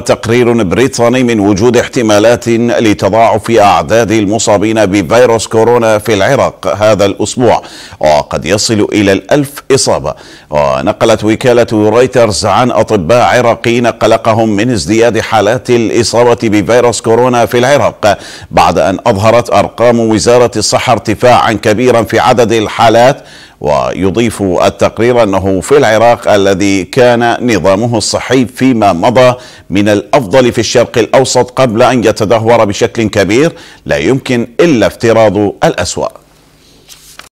تقرير بريطاني من وجود احتمالات لتضاعف أعداد المصابين بفيروس كورونا في العراق هذا الأسبوع وقد يصل إلى الألف إصابة ونقلت وكالة رويترز عن أطباء عراقيين قلقهم من ازدياد حالات الإصابة بفيروس كورونا في العراق بعد أن أظهرت أرقام وزارة الصحة ارتفاعا كبيرا في عدد الحالات ويضيف التقرير أنه في العراق الذي كان نظامه الصحي فيما مضى من من الأفضل في الشرق الأوسط قبل أن يتدهور بشكل كبير لا يمكن إلا افتراض الأسوأ